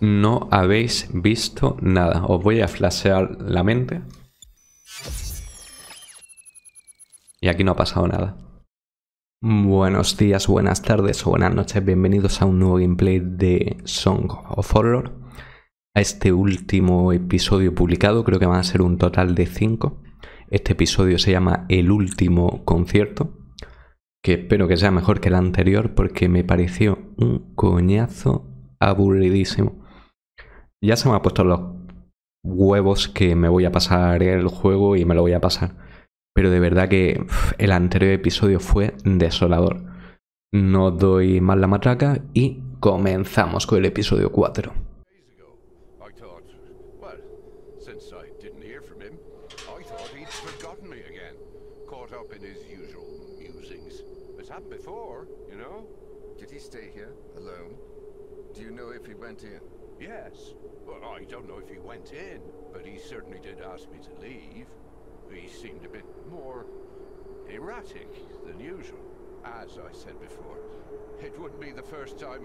no habéis visto nada. Os voy a flashear la mente. Y aquí no ha pasado nada. Buenos días, buenas tardes o buenas noches. Bienvenidos a un nuevo gameplay de Song of Horror. A este último episodio publicado, creo que van a ser un total de 5. Este episodio se llama El último concierto. Que espero que sea mejor que el anterior porque me pareció un coñazo aburridísimo ya se me han puesto los huevos que me voy a pasar el juego y me lo voy a pasar. Pero de verdad que el anterior episodio fue desolador. No doy más la matraca y comenzamos con el episodio 4.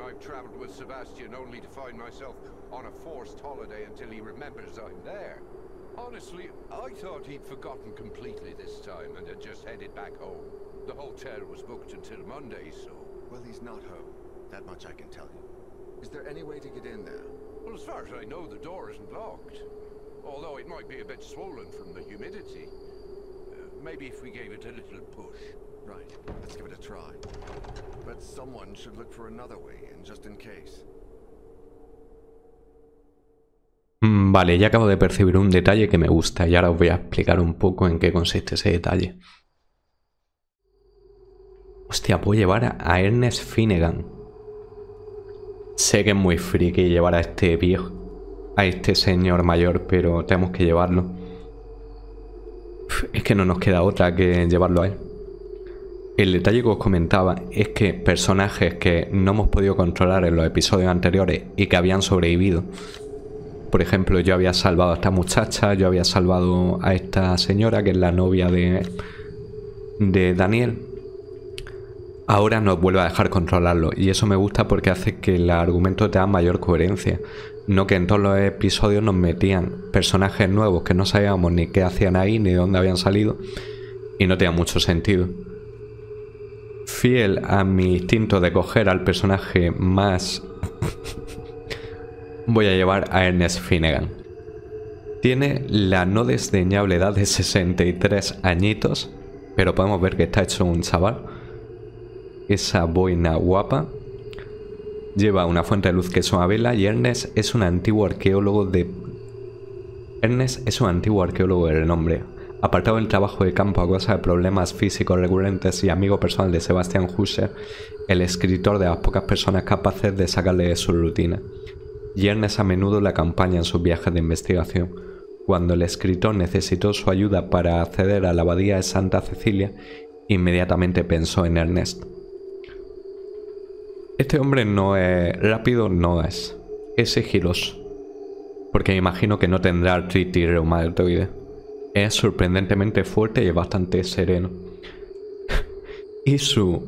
I've traveled with Sebastian only to find myself on a forced holiday until he remembers I'm there. Honestly, I thought he'd forgotten completely this time and had just headed back home. The hotel was booked until Monday, so... Well, he's not home. That much I can tell you. Is there any way to get in there? Well, as far as I know, the door isn't locked. Although it might be a bit swollen from the humidity. Uh, maybe if we gave it a little push. Right. Let's give it a try. But someone should look for another way Mm, vale, ya acabo de percibir un detalle que me gusta y ahora os voy a explicar un poco en qué consiste ese detalle. Hostia, puedo llevar a Ernest Finnegan. Sé que es muy friki llevar a este viejo, a este señor mayor, pero tenemos que llevarlo. Es que no nos queda otra que llevarlo a él. El detalle que os comentaba es que personajes que no hemos podido controlar en los episodios anteriores y que habían sobrevivido. Por ejemplo, yo había salvado a esta muchacha, yo había salvado a esta señora que es la novia de, de Daniel. Ahora nos vuelve a dejar controlarlo y eso me gusta porque hace que el argumento te da mayor coherencia. No que en todos los episodios nos metían personajes nuevos que no sabíamos ni qué hacían ahí ni dónde habían salido y no tenía mucho sentido fiel a mi instinto de coger al personaje más... voy a llevar a Ernest Finnegan. Tiene la no desdeñable edad de 63 añitos, pero podemos ver que está hecho un chaval. Esa boina guapa. Lleva una fuente de luz que es una vela y Ernest es un antiguo arqueólogo de... Ernest es un antiguo arqueólogo de nombre... Apartado del trabajo de campo a causa de problemas físicos recurrentes y amigo personal de Sebastián Husser, el escritor de las pocas personas capaces de sacarle de su rutina. Yernes a menudo la acompaña en sus viajes de investigación. Cuando el escritor necesitó su ayuda para acceder a la abadía de Santa Cecilia, inmediatamente pensó en Ernest. Este hombre no es rápido, no es. Es sigiloso. Porque me imagino que no tendrá artritis reumatoide es sorprendentemente fuerte y bastante sereno. y su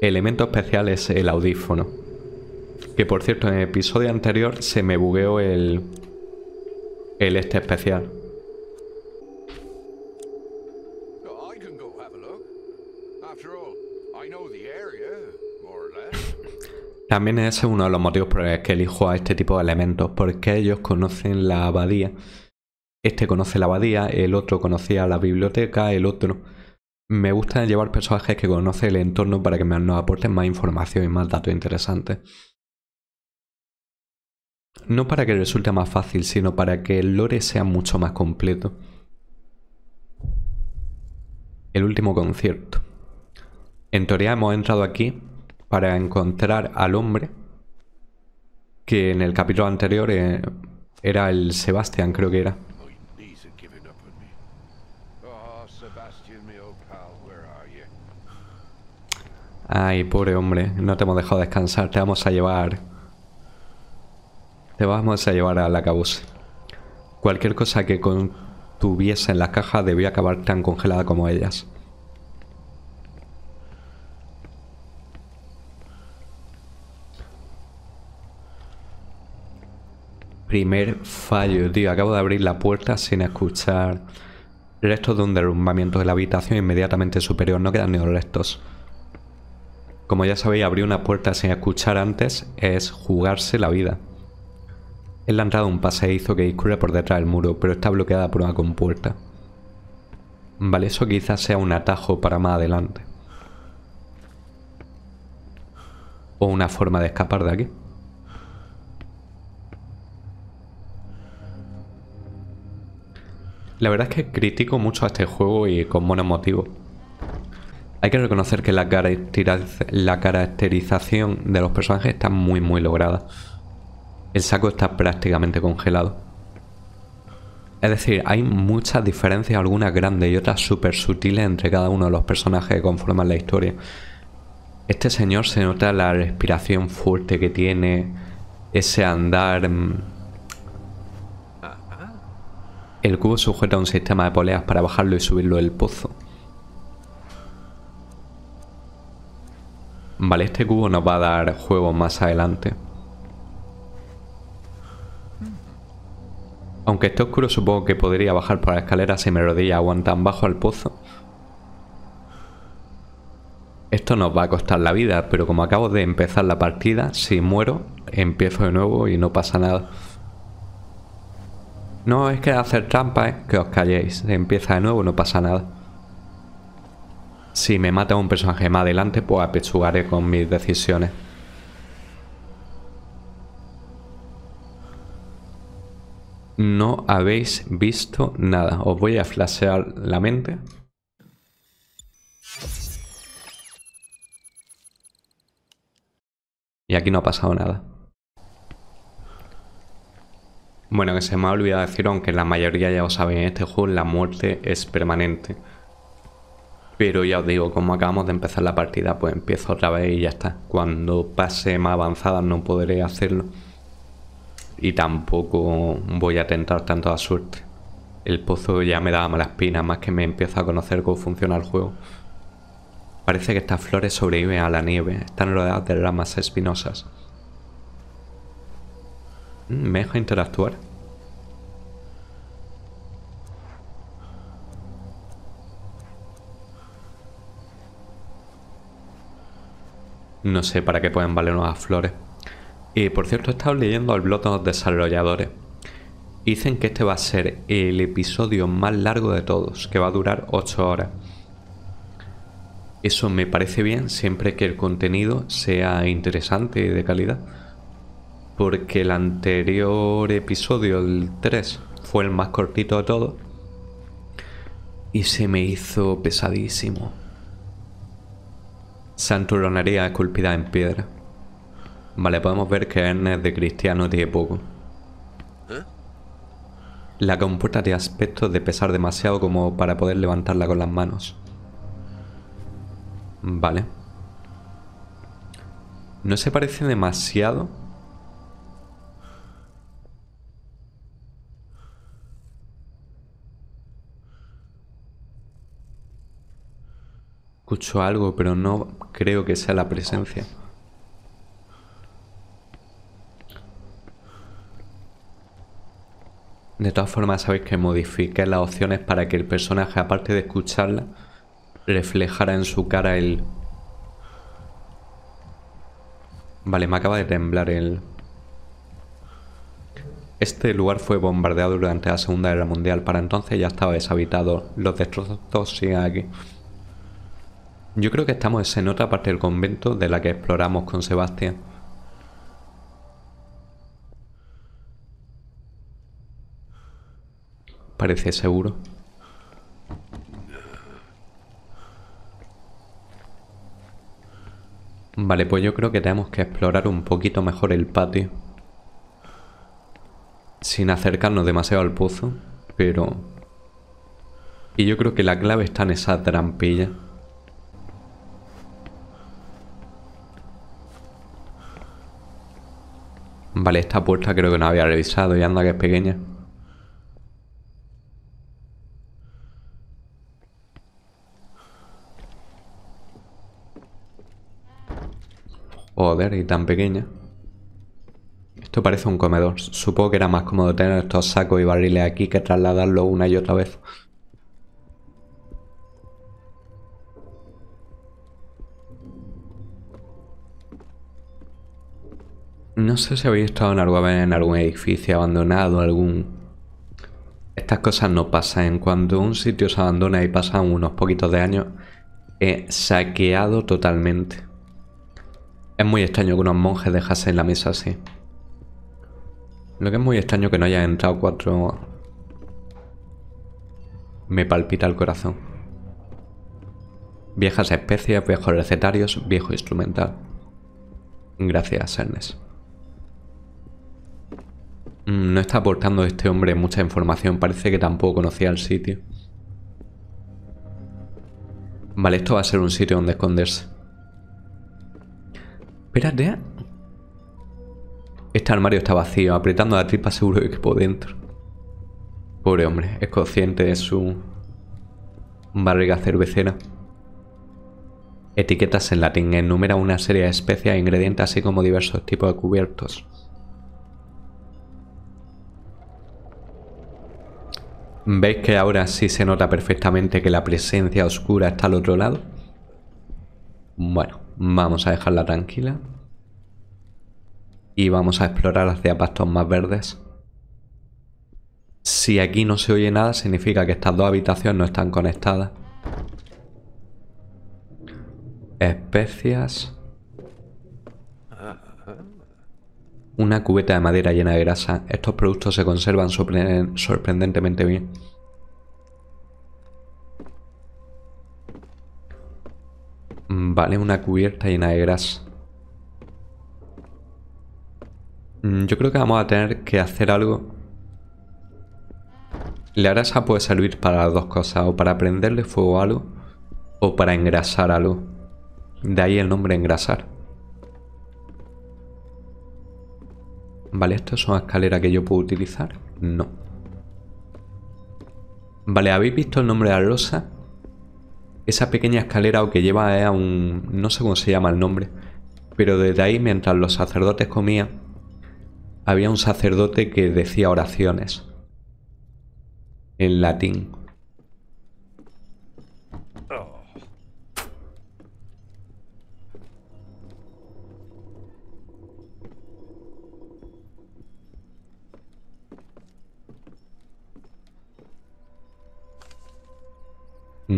elemento especial es el audífono. Que por cierto, en el episodio anterior se me bugueó el, el este especial. También ese es uno de los motivos por los que elijo a este tipo de elementos, porque ellos conocen la abadía este conoce la abadía, el otro conocía la biblioteca, el otro... Me gusta llevar personajes que conocen el entorno para que nos aporten más información y más datos interesantes. No para que resulte más fácil, sino para que el lore sea mucho más completo. El último concierto. En teoría hemos entrado aquí para encontrar al hombre que en el capítulo anterior eh, era el Sebastián, creo que era. Ay, pobre hombre, no te hemos dejado descansar, te vamos a llevar... Te vamos a llevar a la cabusa. Cualquier cosa que contuviese en la caja debió acabar tan congelada como ellas. Primer fallo, tío. Acabo de abrir la puerta sin escuchar restos de un derrumbamiento de la habitación inmediatamente superior. No quedan ni los restos. Como ya sabéis, abrir una puerta sin escuchar antes es jugarse la vida. Es la entrada un paseizo que discurre por detrás del muro, pero está bloqueada por una compuerta. Vale, eso quizás sea un atajo para más adelante. O una forma de escapar de aquí. La verdad es que critico mucho a este juego y con buenos motivos. Hay que reconocer que la, caracterización de los personajes está muy muy lograda. El saco está prácticamente congelado. Es decir, hay muchas diferencias, algunas grandes y otras súper sutiles entre cada uno de los personajes que conforman la historia. Este señor se nota la respiración fuerte que tiene, ese andar... Mm, el cubo sujeta un sistema de poleas para bajarlo y subirlo del pozo. Vale, este cubo nos va a dar juego más adelante. Aunque esté oscuro, supongo que podría bajar por la escalera si me rodilla aguantan bajo al pozo. Esto nos va a costar la vida, pero como acabo de empezar la partida, si muero, empiezo de nuevo y no pasa nada. No, es que hacer trampa, es ¿eh? que os calléis. Empieza de nuevo, no pasa nada si me mata un personaje más adelante, pues apechugaré con mis decisiones. No habéis visto nada. Os voy a flashear la mente. Y aquí no ha pasado nada. Bueno, que se me ha olvidado decir, aunque la mayoría ya lo saben, en este juego la muerte es permanente. Pero ya os digo, como acabamos de empezar la partida, pues empiezo otra vez y ya está. Cuando pase más avanzada no podré hacerlo. Y tampoco voy a tentar tanto a suerte. El pozo ya me da mala espina, más que me empiezo a conocer cómo funciona el juego. Parece que estas flores sobreviven a la nieve, están rodeadas de ramas espinosas. Mm, ¿Me deja interactuar? No sé para qué pueden valer nuevas flores. Y por cierto, he leyendo el blog de los desarrolladores. Dicen que este va a ser el episodio más largo de todos, que va a durar 8 horas. Eso me parece bien siempre que el contenido sea interesante y de calidad. Porque el anterior episodio, el 3, fue el más cortito de todos. Y se me hizo pesadísimo. Santurronería esculpida en piedra. Vale, podemos ver que Ernest de cristiano tiene poco. ¿Eh? La compuerta tiene aspectos de pesar demasiado como para poder levantarla con las manos. Vale. No se parece demasiado Escucho algo, pero no creo que sea la presencia. De todas formas, sabéis que modifiqué las opciones para que el personaje, aparte de escucharla, reflejara en su cara el... Vale, me acaba de temblar el... Este lugar fue bombardeado durante la Segunda Guerra Mundial, para entonces ya estaba deshabitado. Los destrozos siguen aquí. Yo creo que estamos en otra parte del convento de la que exploramos con Sebastián. Parece seguro. Vale, pues yo creo que tenemos que explorar un poquito mejor el patio. Sin acercarnos demasiado al pozo, pero... Y yo creo que la clave está en esa trampilla. Vale, esta puerta creo que no había revisado y anda que es pequeña. Joder, y tan pequeña. Esto parece un comedor. Supongo que era más cómodo tener estos sacos y barriles aquí que trasladarlo una y otra vez. No sé si habéis estado en en algún edificio abandonado, algún... Estas cosas no pasan. Cuando un sitio se abandona y pasan unos poquitos de años, es saqueado totalmente. Es muy extraño que unos monjes dejasen la mesa así. Lo que es muy extraño que no hayan entrado cuatro... Me palpita el corazón. Viejas especies, viejos recetarios, viejo instrumental. Gracias, Ernest. Mm, no está aportando este hombre mucha información. Parece que tampoco conocía el sitio. Vale, esto va a ser un sitio donde esconderse. Espérate. Este armario está vacío. Apretando la tripa seguro que puedo dentro. Pobre hombre. Es consciente de su barriga cervecera. Etiquetas en latín. Enumera una serie de especias e ingredientes así como diversos tipos de cubiertos. ¿Veis que ahora sí se nota perfectamente que la presencia oscura está al otro lado? Bueno, vamos a dejarla tranquila. Y vamos a explorar hacia pastos más verdes. Si aquí no se oye nada, significa que estas dos habitaciones no están conectadas. Especias. una cubeta de madera llena de grasa, estos productos se conservan sorprendentemente bien. Mm, vale, una cubierta llena de grasa. Mm, yo creo que vamos a tener que hacer algo. La grasa puede servir para dos cosas, o para prenderle fuego a algo, o para engrasar algo. De ahí el nombre engrasar. Vale, ¿estas son escaleras que yo puedo utilizar? No. Vale, ¿habéis visto el nombre de la losa? Esa pequeña escalera o que lleva eh, a un... no sé cómo se llama el nombre. Pero desde ahí, mientras los sacerdotes comían, había un sacerdote que decía oraciones. En latín.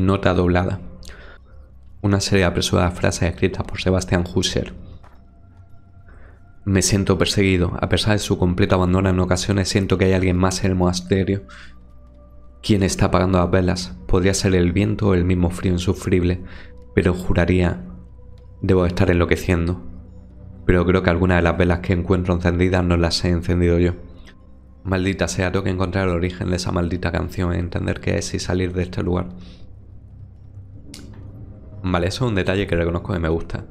Nota doblada. Una serie de apresuradas frases escritas por Sebastian Husser. Me siento perseguido. A pesar de su completo abandono en ocasiones, siento que hay alguien más en el monasterio. Quien está apagando las velas? Podría ser el viento o el mismo frío insufrible, pero juraría... Debo estar enloqueciendo. Pero creo que algunas de las velas que encuentro encendidas no las he encendido yo. Maldita sea, tengo que encontrar el origen de esa maldita canción, entender qué es y salir de este lugar. Vale, eso es un detalle que reconozco que me gusta.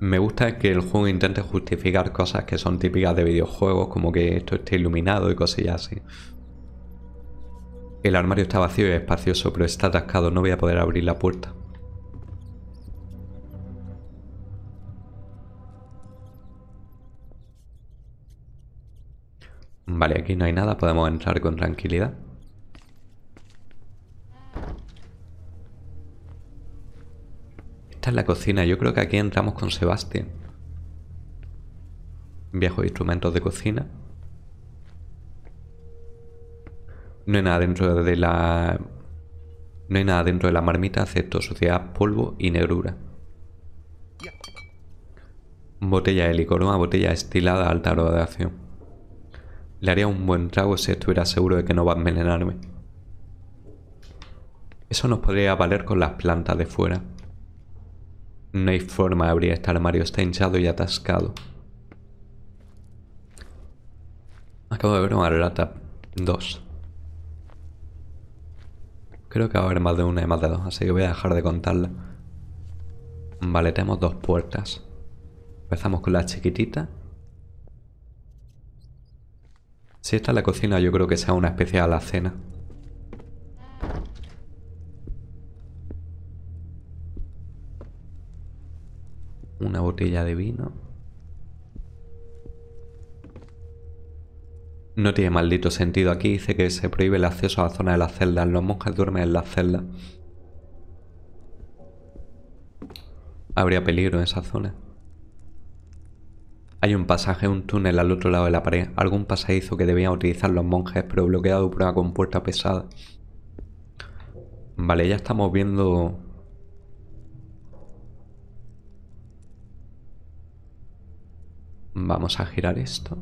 Me gusta que el juego intente justificar cosas que son típicas de videojuegos, como que esto esté iluminado y cosillas así. El armario está vacío y espacioso, pero está atascado, no voy a poder abrir la puerta. Vale, aquí no hay nada, podemos entrar con tranquilidad. Esta es la cocina. Yo creo que aquí entramos con Sebastián. Viejos instrumentos de cocina. No hay nada dentro de la... No hay nada dentro de la marmita excepto suciedad, polvo y negrura. Botella de licor, una botella estilada a alta acción. Le haría un buen trago si estuviera seguro de que no va a envenenarme. Eso nos podría valer con las plantas de fuera. No hay forma de abrir este armario, está hinchado y atascado. Acabo de ver una relata Dos. Creo que va a haber más de una y más de dos, así que voy a dejar de contarla. Vale, tenemos dos puertas. Empezamos con la chiquitita. Si esta es la cocina, yo creo que sea una especie de alacena. una botella de vino. No tiene maldito sentido. Aquí dice que se prohíbe el acceso a la zona de las celdas. Los monjes duermen en las celdas. Habría peligro en esa zona. Hay un pasaje, un túnel al otro lado de la pared. Algún pasadizo que debían utilizar los monjes, pero bloqueado por una compuerta pesada. Vale, ya estamos viendo Vamos a girar esto.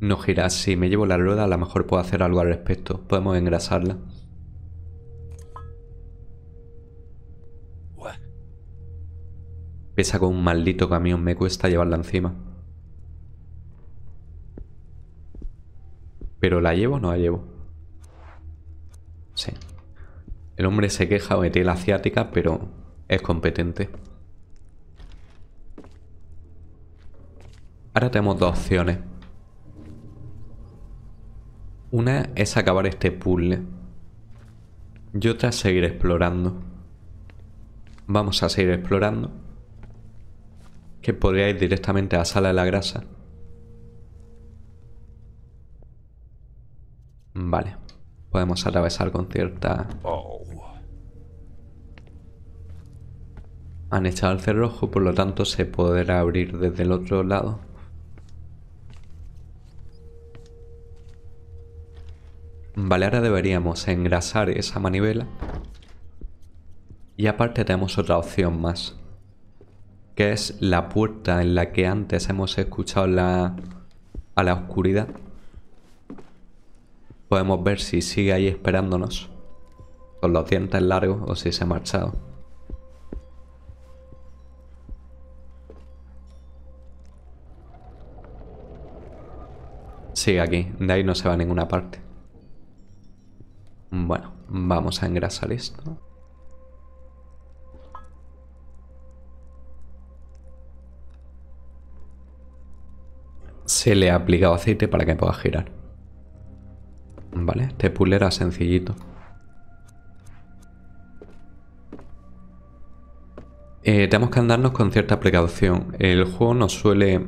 No gira, si me llevo la rueda a lo mejor puedo hacer algo al respecto. Podemos engrasarla. Pesa con un maldito camión, me cuesta llevarla encima. ¿Pero la llevo o no la llevo? Sí. El hombre se queja o tiene la asiática, pero es competente. Ahora tenemos dos opciones. Una es acabar este puzzle. Y otra seguir explorando. Vamos a seguir explorando. Que podría ir directamente a la sala de la grasa. Vale. Podemos atravesar con cierta... Han echado el cerrojo, por lo tanto se podrá abrir desde el otro lado. Vale, ahora deberíamos engrasar esa manivela. Y aparte tenemos otra opción más. Que es la puerta en la que antes hemos escuchado a la oscuridad. Podemos ver si sigue ahí esperándonos. Con los dientes largos o si se ha marchado. Sigue aquí. De ahí no se va a ninguna parte. Bueno, vamos a engrasar esto. Se le ha aplicado aceite para que pueda girar. Vale, este puzzle era sencillito. Eh, tenemos que andarnos con cierta precaución. El juego nos suele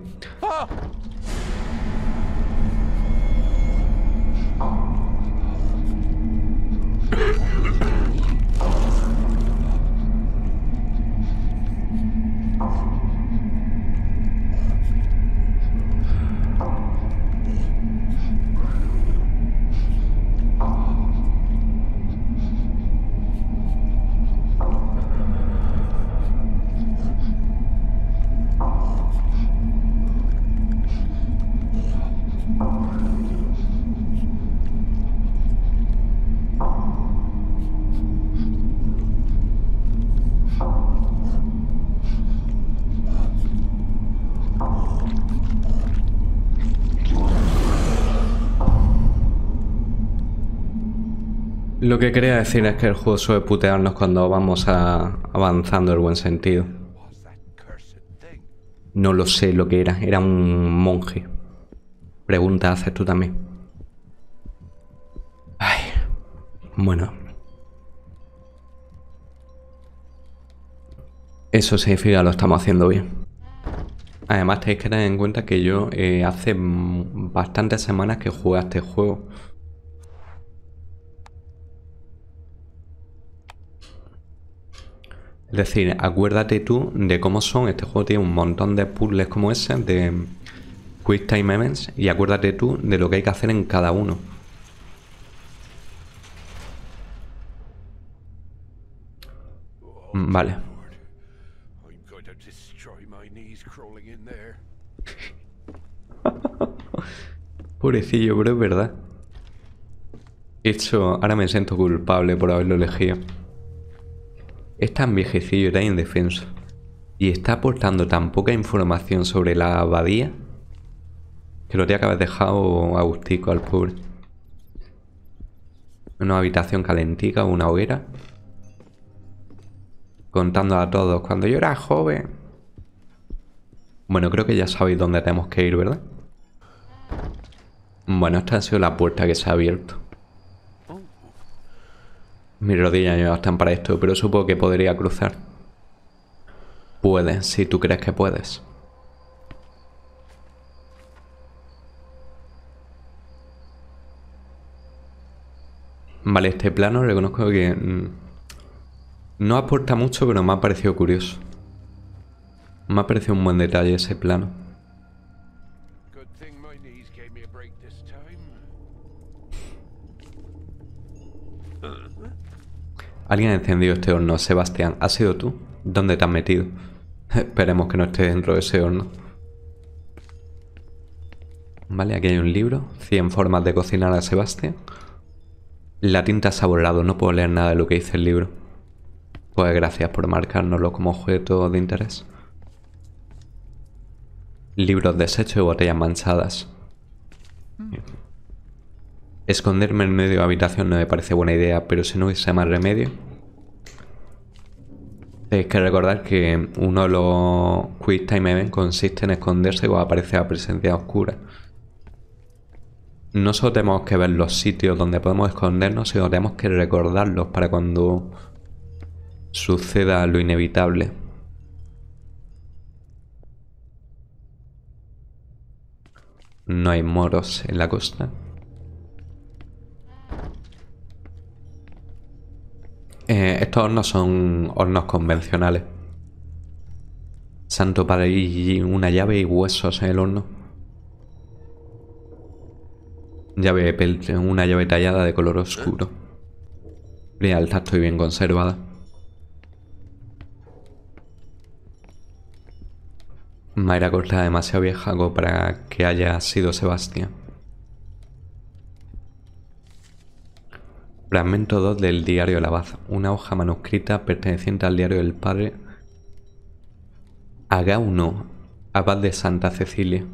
Lo que quería decir es que el juego suele putearnos cuando vamos a avanzando el buen sentido. No lo sé lo que era. Era un monje. Pregunta haces tú también. Ay. Bueno. Eso significa lo estamos haciendo bien. Además tenéis que tener en cuenta que yo eh, hace bastantes semanas que jugué a este juego. Es decir, acuérdate tú de cómo son. Este juego tiene un montón de puzzles como ese, de Quick Time Events, y acuérdate tú de lo que hay que hacer en cada uno. Mm, vale. Pobrecillo, pero es verdad. Esto, ahora me siento culpable por haberlo elegido está viejecillo y tan indefenso, y está aportando tan poca información sobre la abadía, que lo tenía que haber dejado a al pobre. Una habitación calentica, una hoguera. Contando a todos, cuando yo era joven... Bueno, creo que ya sabéis dónde tenemos que ir, ¿verdad? Bueno, esta ha sido la puerta que se ha abierto. Mis rodillas ya están para esto, pero supongo que podría cruzar. Puedes, si tú crees que puedes. Vale, este plano reconozco que mm, no aporta mucho, pero me ha parecido curioso. Me ha parecido un buen detalle ese plano. Alguien ha encendido este horno, Sebastián. ¿Has sido tú? ¿Dónde te has metido? Esperemos que no esté dentro de ese horno. Vale, aquí hay un libro. 100 formas de cocinar a Sebastián. La tinta se ha borrado, no puedo leer nada de lo que dice el libro. Pues gracias por marcárnoslo como objeto de interés. Libros deshechos y botellas manchadas. Mm. Esconderme en medio de habitación no me parece buena idea, pero si no hubiese más remedio. Tenéis que recordar que uno de los Quick Time events consiste en esconderse cuando aparece la presencia oscura. No solo tenemos que ver los sitios donde podemos escondernos, sino tenemos que recordarlos para cuando suceda lo inevitable. No hay moros en la costa. Eh, estos hornos son hornos convencionales. Santo para ir una llave y huesos en el horno. Llave una llave tallada de color oscuro. Bien estoy bien conservada. Mayra cosa demasiado vieja para que haya sido Sebastián. Fragmento 2 del diario de la una hoja manuscrita perteneciente al diario del padre Agauno, abad de Santa Cecilia.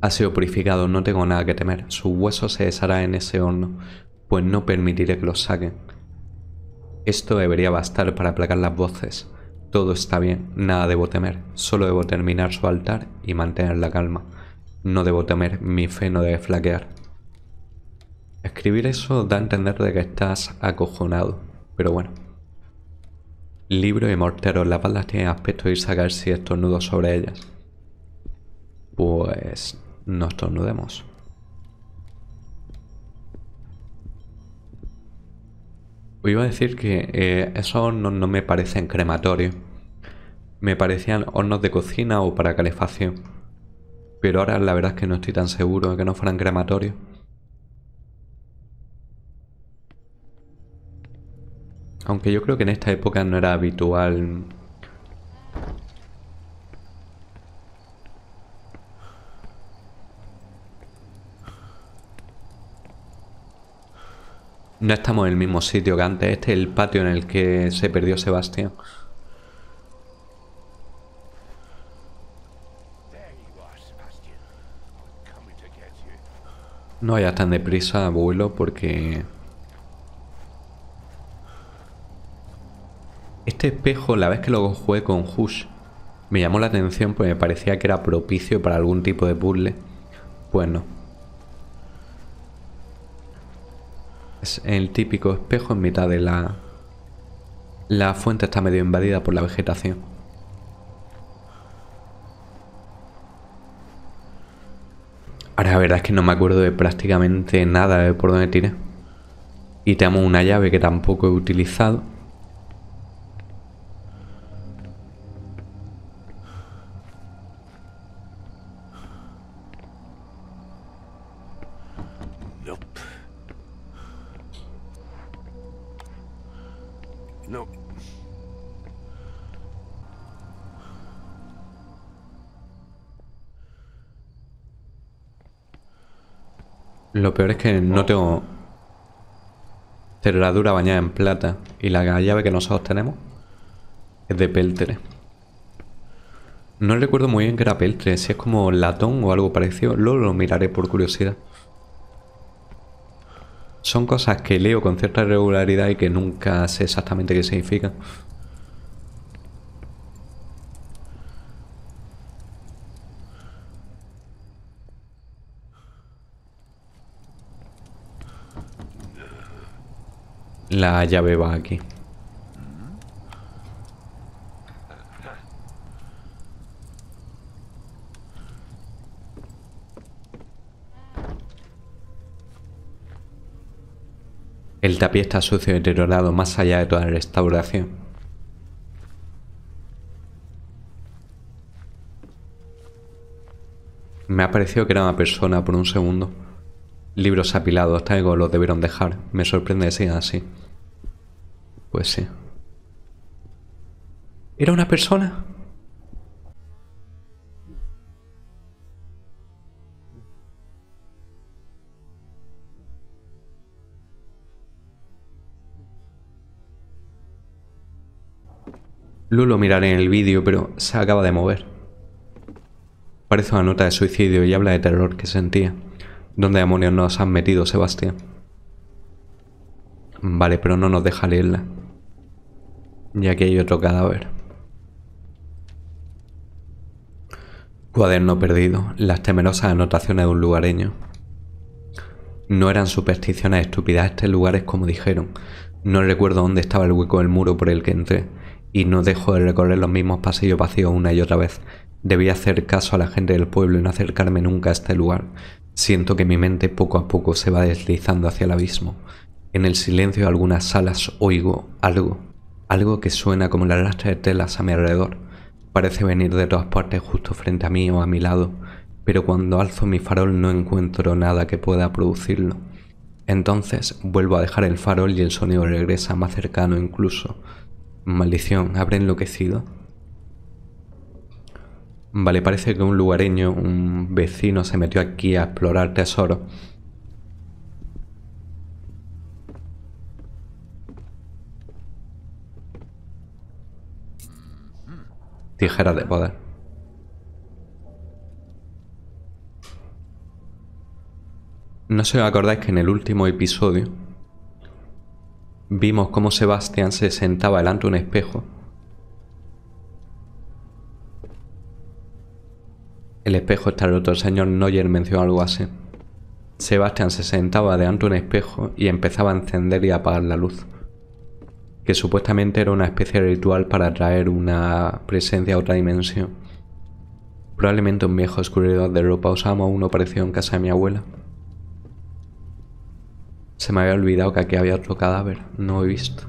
Ha sido purificado, no tengo nada que temer. Su hueso se deshará en ese horno, pues no permitiré que lo saquen. Esto debería bastar para aplacar las voces. Todo está bien, nada debo temer. Solo debo terminar su altar y mantener la calma. No debo temer, mi fe no debe flaquear. Escribir eso da a entender de que estás acojonado, pero bueno. Libro y mortero. Las balas tienen aspecto ir sacar si estornudo sobre ellas. Pues no estornudemos. Iba a decir que eh, esos hornos no me parecen crematorios. Me parecían hornos de cocina o para calefacción. Pero ahora la verdad es que no estoy tan seguro de que no fueran crematorios. Aunque yo creo que en esta época no era habitual No estamos en el mismo sitio que antes. Este es el patio en el que se perdió Sebastián. No vayas tan deprisa, abuelo, porque Este espejo, la vez que lo jugué con Hush, me llamó la atención Porque me parecía que era propicio para algún tipo de puzzle. Pues no. Es el típico espejo en mitad de la... La fuente está medio invadida por la vegetación. Ahora la verdad es que no me acuerdo de prácticamente nada de por dónde tiré. Y tenemos una llave que tampoco he utilizado. Lo peor es que no tengo cerradura bañada en plata y la llave que nosotros tenemos es de peltre. No recuerdo muy bien que era peltre, si es como latón o algo parecido, luego lo miraré por curiosidad. Son cosas que leo con cierta regularidad y que nunca sé exactamente qué significan. La llave va aquí. El tapiz está sucio y deteriorado más allá de toda la restauración. Me ha parecido que era una persona por un segundo. Libros apilados, traigo, los debieron dejar. Me sorprende que sigan así. Pues sí. ¿Era una persona? Lulo miraré en el vídeo, pero se acaba de mover. Parece una nota de suicidio y habla de terror que sentía. ¿Dónde demonios nos han metido, Sebastián? Vale, pero no nos deja leerla. Y aquí hay otro cadáver. Cuaderno perdido. Las temerosas anotaciones de un lugareño. No eran supersticiones estúpidas este lugar es como dijeron. No recuerdo dónde estaba el hueco del muro por el que entré. Y no dejo de recorrer los mismos pasillos vacíos una y otra vez. Debía hacer caso a la gente del pueblo y no acercarme nunca a este lugar. Siento que mi mente poco a poco se va deslizando hacia el abismo. En el silencio de algunas salas oigo algo, algo que suena como la arrastre de telas a mi alrededor. Parece venir de todas partes justo frente a mí o a mi lado, pero cuando alzo mi farol no encuentro nada que pueda producirlo. Entonces vuelvo a dejar el farol y el sonido regresa más cercano incluso. Maldición, habré enloquecido. Vale, parece que un lugareño, un vecino, se metió aquí a explorar tesoros. Tijeras de poder. No sé si os acordáis que en el último episodio vimos cómo Sebastián se sentaba delante de un espejo El espejo está roto, el señor Noyer mencionó algo así. Sebastián se sentaba delante de un espejo y empezaba a encender y apagar la luz, que supuestamente era una especie de ritual para atraer una presencia a otra dimensión. Probablemente un viejo escurridor de ropa usamos uno parecido en casa de mi abuela. Se me había olvidado que aquí había otro cadáver, no he visto.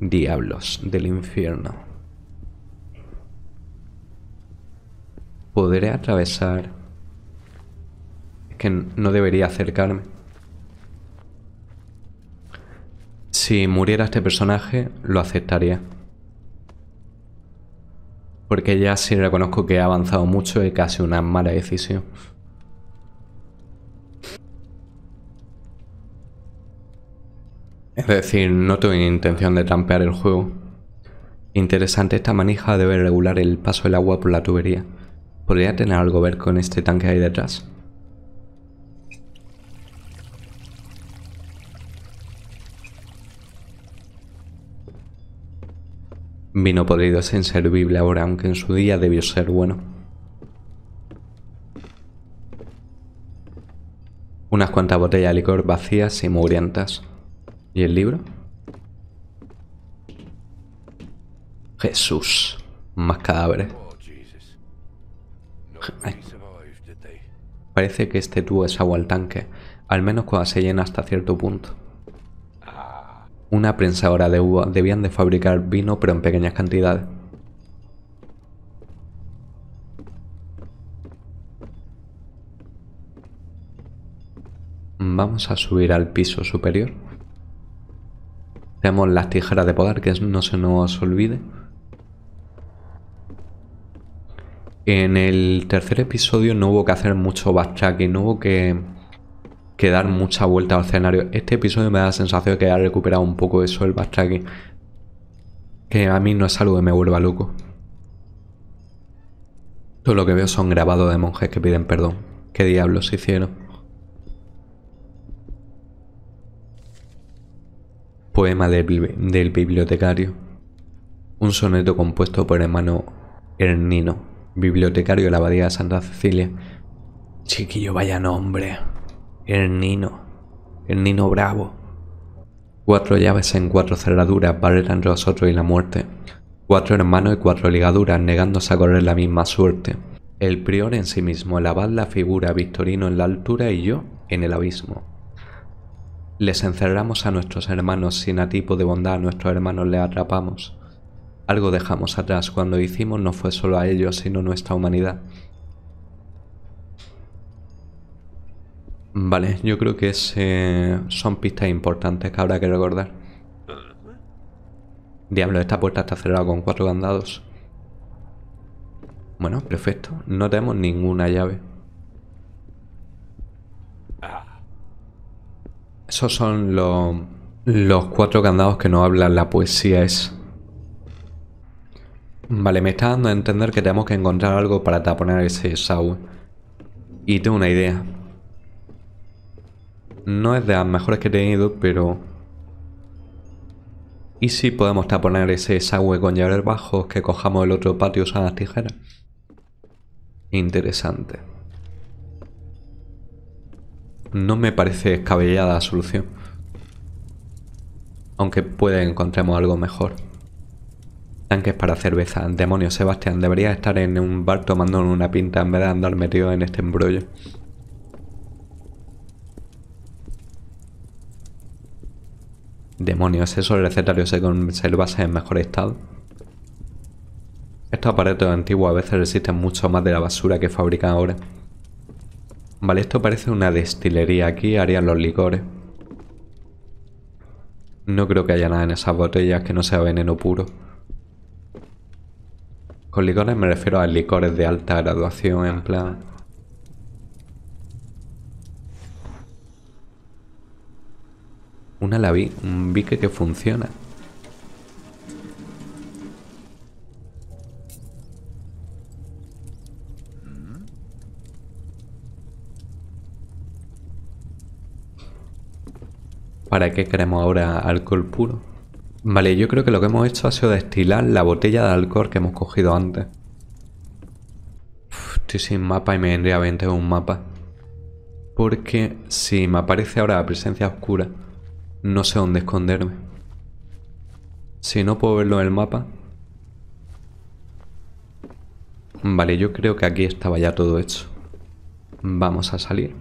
Diablos del infierno. podré atravesar. Es que no debería acercarme. Si muriera este personaje, lo aceptaría. Porque ya sí reconozco que he avanzado mucho y casi una mala decisión. Es decir, no tengo intención de trampear el juego. Interesante esta manija debe regular el paso del agua por la tubería. ¿Podría tener algo que ver con este tanque ahí detrás? Vino podrido es inservible ahora, aunque en su día debió ser bueno. Unas cuantas botellas de licor vacías y mugrientas. ¿Y el libro? Jesús, más cadáveres. Parece que este tubo es agua al tanque, al menos cuando se llena hasta cierto punto. Una prensadora de uva. Debían de fabricar vino, pero en pequeñas cantidades. Vamos a subir al piso superior. Tenemos las tijeras de poder, que no se nos olvide. en el tercer episodio no hubo que hacer mucho backtracking, no hubo que, dar mucha vuelta al escenario. Este episodio me da la sensación de que ha recuperado un poco eso, el backtracking. Que a mí no es algo que me vuelva loco. Todo lo que veo son grabados de monjes que piden perdón. ¿Qué diablos hicieron? Poema del, bibliotecario. Un soneto compuesto por hermano Nino bibliotecario de la abadía de Santa Cecilia. Chiquillo, vaya nombre. El Nino. El Nino Bravo. Cuatro llaves en cuatro cerraduras barreran los otros y la muerte. Cuatro hermanos y cuatro ligaduras negándose a correr la misma suerte. El prior en sí mismo, el abad la figura, Victorino en la altura y yo en el abismo. Les encerramos a nuestros hermanos sin atipo de bondad a nuestros hermanos le atrapamos. Algo dejamos atrás cuando hicimos no fue solo a ellos, sino nuestra humanidad. Vale, yo creo que es, eh, son pistas importantes que habrá que recordar. Diablo, esta puerta está cerrada con cuatro candados. Bueno, perfecto. No tenemos ninguna llave. Esos son los, los cuatro candados que nos habla la poesía es. Vale, me está dando a entender que tenemos que encontrar algo para taponar ese saúl. Y tengo una idea. No es de las mejores que he tenido, pero... ¿Y si podemos taponar ese saúl con llaves bajos que cojamos el otro patio usando las tijeras? Interesante. No me parece escabellada la solución. Aunque puede encontremos algo mejor tanques para cerveza. Demonio, Sebastián, debería estar en un bar tomando una pinta en vez de andar metido en este embrollo. Demonios, ¿eso el recetario se conserva en mejor estado? Estos aparatos antiguos a veces resisten mucho más de la basura que fabrican ahora. Vale, esto parece una destilería. Aquí harían los licores. No creo que haya nada en esas botellas que no sea veneno puro. Con licores me refiero a licores de alta graduación, en plan... Una la vi, un bique que funciona. ¿Para qué queremos ahora alcohol puro? Vale, yo creo que lo que hemos hecho ha sido destilar la botella de alcohol que hemos cogido antes. estoy sin mapa y me vendría bien tener un mapa. Porque si me aparece ahora la presencia oscura, no sé dónde esconderme. Si no puedo verlo en el mapa... Vale, yo creo que aquí estaba ya todo hecho. Vamos a salir.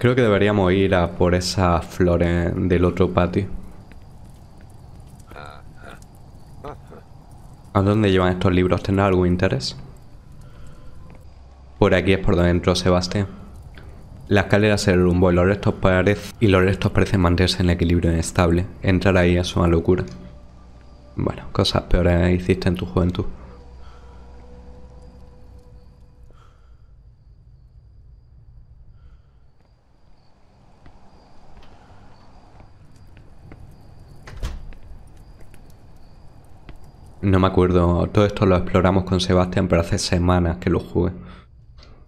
Creo que deberíamos ir a por esas flores del otro patio. ¿A dónde llevan estos libros? tener algún interés? Por aquí es por donde entró Sebastián. La escalera se derrumbó los restos, y los restos parecen mantenerse en equilibrio inestable. Entrar ahí es una locura. Bueno, cosas peores hiciste en tu juventud. No me acuerdo. Todo esto lo exploramos con Sebastián, pero hace semanas que lo jugué.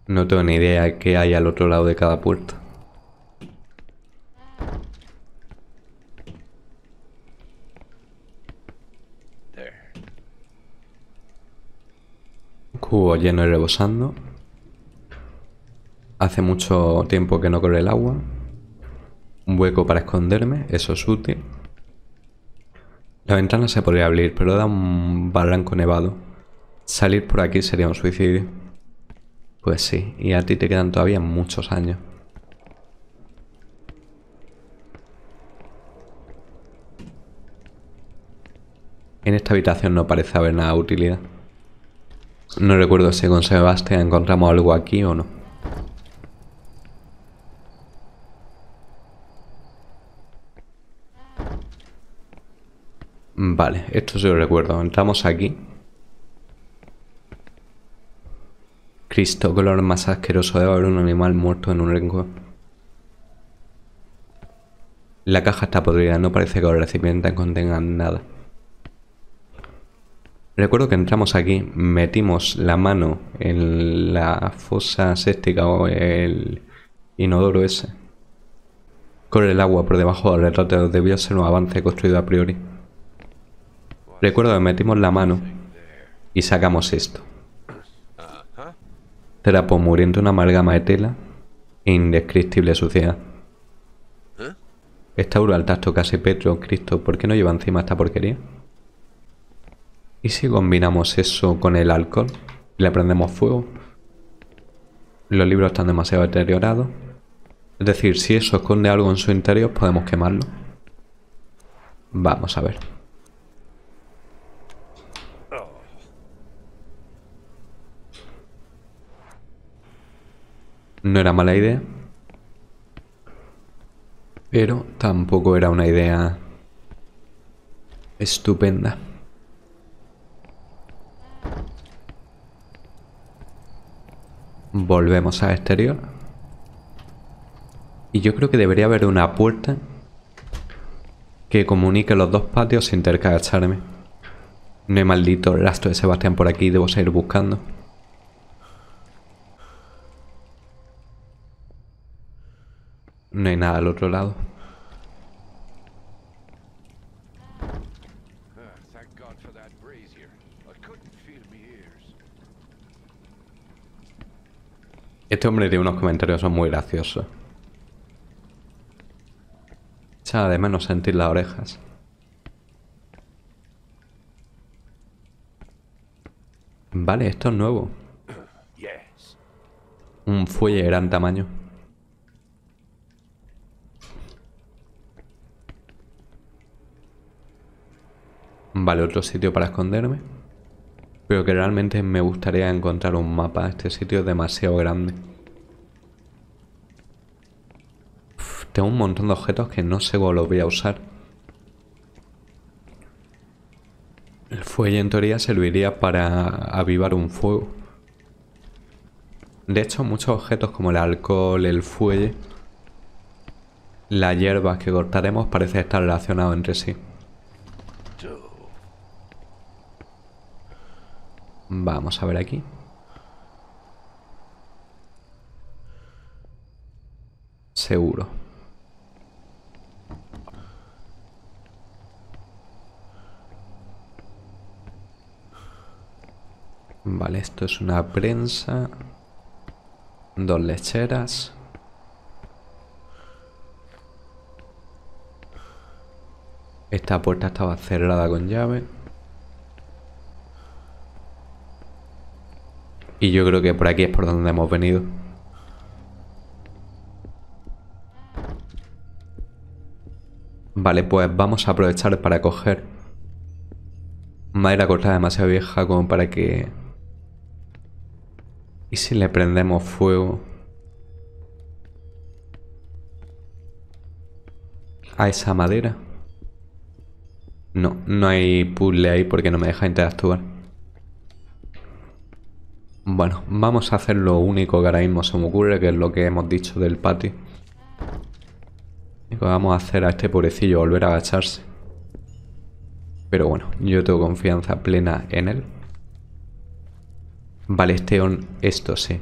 No tengo ni idea de qué hay al otro lado de cada puerta. Cubo lleno y rebosando. Hace mucho tiempo que no corre el agua. Un hueco para esconderme, eso es útil. La ventana se podría abrir, pero da un barranco nevado. Salir por aquí sería un suicidio. Pues sí, y a ti te quedan todavía muchos años. En esta habitación no parece haber nada de utilidad. No recuerdo si con Sebastián encontramos algo aquí o no. esto se lo recuerdo. Entramos aquí. Cristo, color más asqueroso de haber un animal muerto en un rincón. La caja está podrida, no parece que los recipientes contengan nada. Recuerdo que entramos aquí, metimos la mano en la fosa séptica o el inodoro ese. Corre el agua por debajo del retrato, debió ser un avance construido a priori. Recuerdo que metimos la mano y sacamos esto. Trapo muriendo una amalgama de tela indescriptible suciedad. Estauro al tacto casi Petro, Cristo, ¿por qué no lleva encima esta porquería? ¿Y si combinamos eso con el alcohol y le prendemos fuego? Los libros están demasiado deteriorados. Es decir, si eso esconde algo en su interior, podemos quemarlo. Vamos a ver. No era mala idea. Pero tampoco era una idea estupenda. Volvemos al exterior. Y yo creo que debería haber una puerta que comunique los dos patios sin tener No hay maldito rastro de Sebastián por aquí, debo seguir buscando. No hay nada al otro lado. Este hombre tiene unos comentarios muy graciosos. Echa de menos sentir las orejas. Vale, esto es nuevo. Un fuelle de gran tamaño. Vale, otro sitio para esconderme. Pero que realmente me gustaría encontrar un mapa. Este sitio es demasiado grande. tengo un montón de objetos que no sé cómo los voy a usar. El fuelle en teoría serviría para avivar un fuego. De hecho, muchos objetos como el alcohol, el fuelle, las hierbas que cortaremos parece estar relacionado entre sí. Vamos a ver aquí. Seguro. Vale, esto es una prensa. Dos lecheras. Esta puerta estaba cerrada con llave. Y yo creo que por aquí es por donde hemos venido. Vale, pues vamos a aprovechar para coger madera cortada demasiado vieja como para que... ¿Y si le prendemos fuego? A esa madera. No, no hay puzzle ahí porque no me deja interactuar. Bueno, vamos a hacer lo único que ahora mismo se me ocurre, que es lo que hemos dicho del patio. vamos a hacer a este pobrecillo volver a agacharse. Pero bueno, yo tengo confianza plena en él. Vale, esteón, esto sí.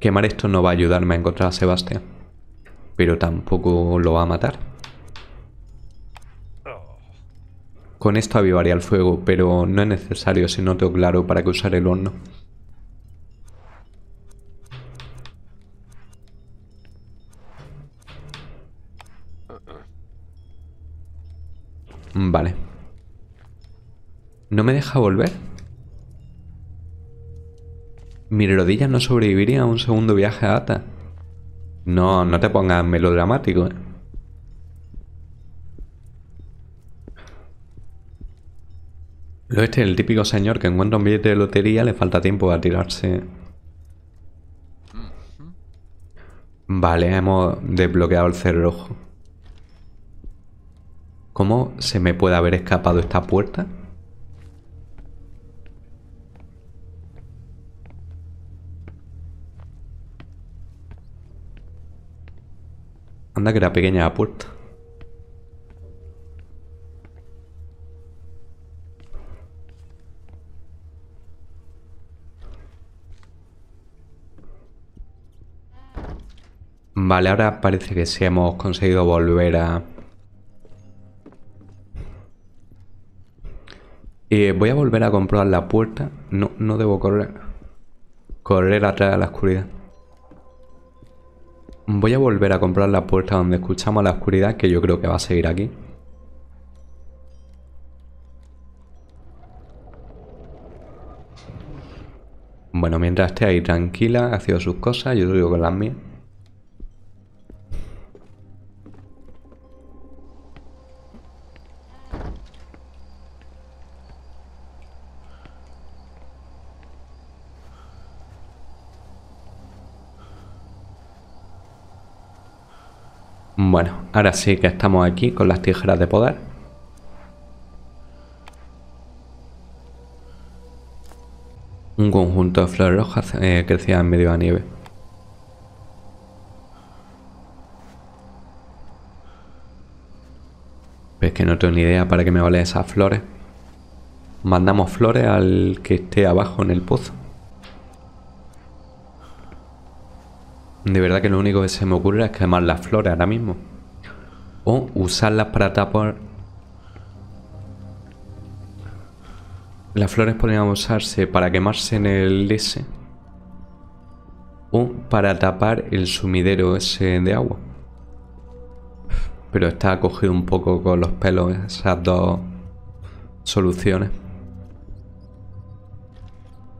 Quemar esto no va a ayudarme a encontrar a Sebastián pero tampoco lo va a matar. Con esto avivaría el fuego, pero no es necesario si no tengo claro para que usar el horno. Vale. ¿No me deja volver? Mi rodilla no sobreviviría a un segundo viaje a Ata. No, no te pongas melodramático, ¿eh? Lo este es el típico señor que encuentra un billete de lotería, le falta tiempo a tirarse. Vale, hemos desbloqueado el cerrojo. ¿Cómo se me puede haber escapado esta puerta? Anda que era pequeña la puerta. Vale, ahora parece que sí hemos conseguido volver a... Eh, voy a volver a comprobar la puerta. No, no debo correr. Correr atrás de la oscuridad. Voy a volver a comprar la puerta donde escuchamos la oscuridad, que yo creo que va a seguir aquí. Bueno, mientras esté ahí tranquila, haciendo sus cosas, yo digo con las mías. Bueno, ahora sí que estamos aquí con las tijeras de poder. Un conjunto de flores rojas eh, crecía en medio de la nieve. es que no tengo ni idea para qué me valen esas flores. Mandamos flores al que esté abajo en el pozo. De verdad que lo único que se me ocurre es quemar las flores ahora mismo. O usarlas para tapar... Las flores podrían usarse para quemarse en el S. O para tapar el sumidero ese de agua. Pero está cogido un poco con los pelos esas dos soluciones.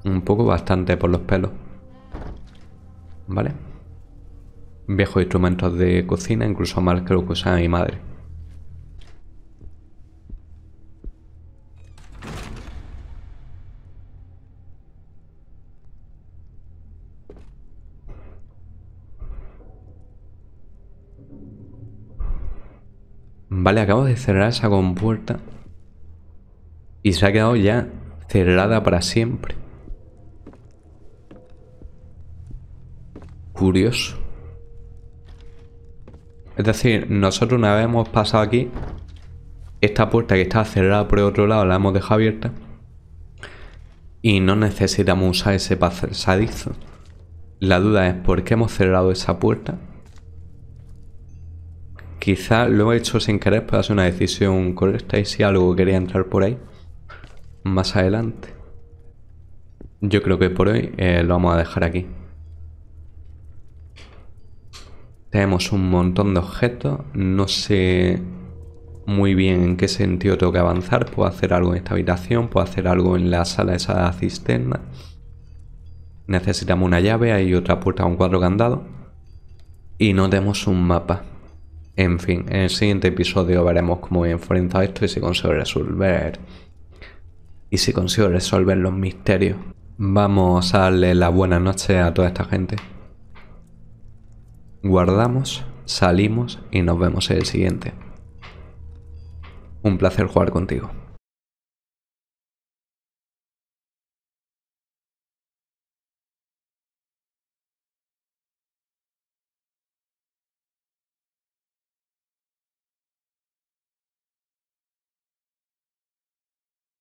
Un poco bastante por los pelos. ¿Vale? viejos instrumentos de cocina, incluso más que lo que usaba mi madre. Vale, acabo de cerrar esa compuerta y se ha quedado ya cerrada para siempre. Curioso. Es decir, nosotros una vez hemos pasado aquí, esta puerta que está cerrada por el otro lado la hemos dejado abierta y no necesitamos usar ese pasadizo. La duda es por qué hemos cerrado esa puerta. Quizá lo he hecho sin querer, para hacer una decisión correcta y si algo quería entrar por ahí, más adelante. Yo creo que por hoy eh, lo vamos a dejar aquí. Tenemos un montón de objetos. No sé muy bien en qué sentido tengo que avanzar. Puedo hacer algo en esta habitación, puedo hacer algo en la sala de esa cisterna. Necesitamos una llave, hay otra puerta con cuatro candados. Y no tenemos un mapa. En fin, en el siguiente episodio veremos cómo he esto y si consigo resolver. Y si consigo resolver los misterios. Vamos a darle la buena noche a toda esta gente guardamos, salimos y nos vemos en el siguiente. Un placer jugar contigo.